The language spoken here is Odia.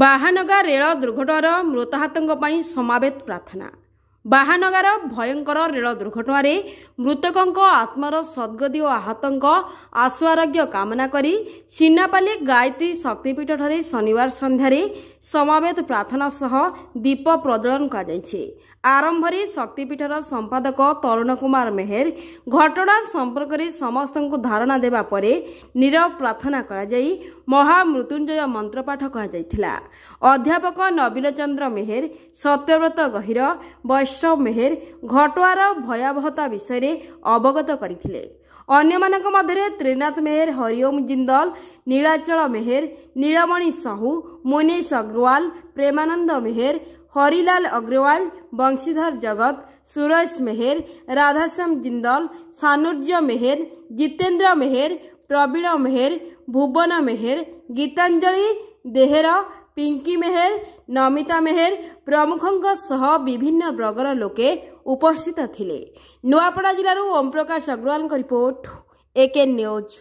ବାହାନଗା ରେଳ ଦୁର୍ଘଟଣାର ମୃତାହତଙ୍କ ପାଇଁ ସମାବେତ ପ୍ରାର୍ଥନା ବାହାନଗାର ଭୟଙ୍କର ରେଳ ଦୁର୍ଘଟଣାରେ ମୃତକଙ୍କ ଆତ୍ମାର ସଦ୍ଗତି ଓ ଆହତଙ୍କ ଆଶୁ ଆରୋଗ୍ୟ କାମନା କରି ସିନାପାଲି ଗାୟତ୍ରୀ ଶକ୍ତିପୀଠଠାରେ ଶନିବାର ସନ୍ଧ୍ୟାରେ ସମବେତ ପ୍ରାର୍ଥନା ସହ ଦୀପ ପ୍ରଜ୍ୱଳନ କରାଯାଇଛି ଆରମ୍ଭରେ ଶକ୍ତିପୀଠର ସମ୍ପାଦକ ତରୁଣ କୁମାର ମେହେର ଘଟଣା ସମ୍ପର୍କରେ ସମସ୍ତଙ୍କୁ ଧାରଣା ଦେବା ପରେ ନିରବ ପ୍ରାର୍ଥନା କରାଯାଇ ମହାମୃତ୍ୟୁଞ୍ଜୟ ମନ୍ତ୍ରପାଠ କୁହାଯାଇଥିଲା ଅଧ୍ୟାପକ ନବୀନ ଚନ୍ଦ୍ର ମେହେର ସତ୍ୟବ୍ରତ ଗହିର ବୈଷ ବୈଷ୍ଣବ ମେହେର ଘଟୁଆର ଭୟାବହତା ବିଷୟରେ ଅବଗତ କରିଥିଲେ ଅନ୍ୟମାନଙ୍କ ମଧ୍ୟରେ ତ୍ରିନାଥ ମେହେର ହରିଓମ ଜିନ୍ଦଲ ନୀଳାଚଳ ମେହେର ନୀଳମଣି ସାହୁ ମୁନିଶ ଅଗ୍ରୱାଲ ପ୍ରେମାନନ୍ଦ ମେହେର हरिलाल अग्रवाल वंशीधर जगत सूरज मेहर राधाश्याम जिंदल सानुर्य मेहर जितेंद्र मेहर प्रवीण मेहर भुवन मेहर गीतांजलि देहरा ପିଙ୍କି ମେହେର ନମିତା ମେହେର ପ୍ରମୁଖଙ୍କ ସହ ବିଭିନ୍ନ ବର୍ଗର ଲୋକେ ଉପସ୍ଥିତ ଥିଲେ ନୂଆପଡ଼ା ଜିଲ୍ଲାରୁ ଓମ୍ ପ୍ରକାଶ ଅଗ୍ରୱାଲଙ୍କ ରିପୋର୍ଟ ଏକେ ନ୍ୟୁଜ୍